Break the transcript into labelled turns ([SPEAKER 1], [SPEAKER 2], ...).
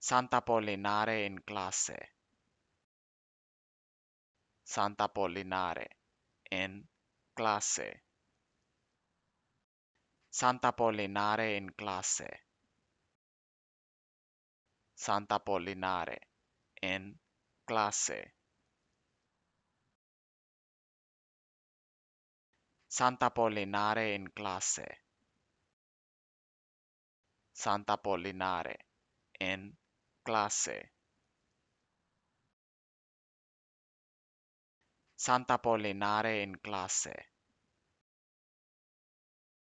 [SPEAKER 1] Sant'Apollinare in classe. Sant'Apollinare in classe. Sant'Apollinare in classe. Sant'Apollinare in
[SPEAKER 2] classe.
[SPEAKER 1] Sant'Apollinare in classe. Sant'Apollinare in classe. Santa Polinare in classe.